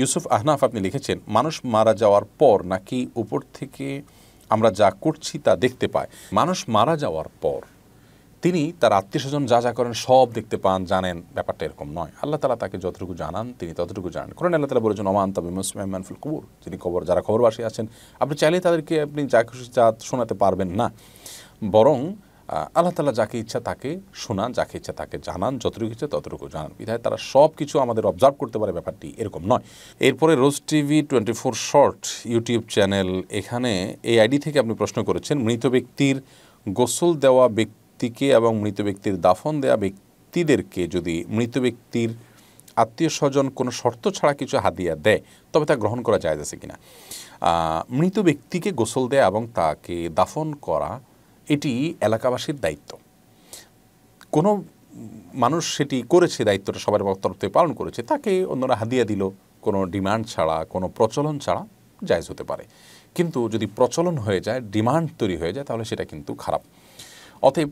ইউসুফ আহনাফ আপনি লিখেছেন মানুষ মারা যাওয়ার পর নাকি উপর থেকে আমরা যা করছি তা দেখতে পায় মানুষ মারা যাওয়ার পর তিনি তার আত্মীয় স্বজন যা যা করেন সব দেখতে পান জানেন ব্যাপারটা এরকম নয় আল্লাহ তালা তাকে যতটুকু জানান তিনি ততটুকু জানেন কারণ আল্লাহ তালা বলেছেন অমান তবে মুসমানফুল কবুর যিনি খবর যারা খবরবাসী আছেন আপনি চাইলে তাদেরকে আপনি যা খুশি যা শোনাতে পারবেন না বরং আল্লাহ তালা যাকে ইচ্ছা তাকে শোনান যাকে ইচ্ছা তাকে জানান যতটুকু ইচ্ছা ততটুকু জানান বিধায় তারা সব কিছু আমাদের অবজার্ভ করতে পারে ব্যাপারটি এরকম নয় এরপরে রোজ TV twenty four short YouTube channel এখানে এই আইডি থেকে আপনি প্রশ্ন করেছেন মৃত ব্যক্তির গোসল দেওয়া ব্যক্তিকে এবং মৃত ব্যক্তির দাফন দেওয়া ব্যক্তিদেরকে যদি মৃত ব্যক্তির আত্মীয় স্বজন কোনো শর্ত ছাড়া কিছু হাদিয়া দেয় তবে তা গ্রহণ করা যায় আছে কিনা মৃত ব্যক্তিকে গোসল দেয়া এবং তাকে দাফন করা এটি এলাকাবাসীর দায়িত্ব কোনো মানুষ সেটি করেছে দায়িত্বটা সবার তরফ থেকে পালন করেছে তাকে অন্যরা হাদিয়া দিল কোনো ডিমান্ড ছাড়া কোনো প্রচলন ছাড়া জায়জ হতে পারে কিন্তু যদি প্রচলন হয়ে যায় ডিমান্ড তৈরি হয়ে যায় তাহলে সেটা কিন্তু খারাপ অতএব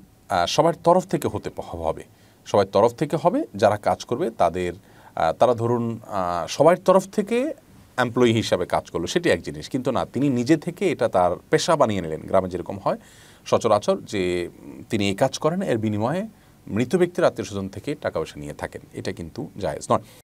সবার তরফ থেকে হতে হবে সবার তরফ থেকে হবে যারা কাজ করবে তাদের তারা ধরুন সবার তরফ থেকে এমপ্লয়ি হিসাবে কাজ করলো সেটি এক জিনিস কিন্তু না তিনি নিজে থেকে এটা তার পেশা বানিয়ে নিলেন গ্রামে যেরকম হয় সচরাচর যে তিনি এই কাজ করেন এর বিনিময়ে মৃত ব্যক্তির আত্মীয় স্বজন থেকে টাকা পয়সা নিয়ে থাকেন এটা কিন্তু জায়েজ নয়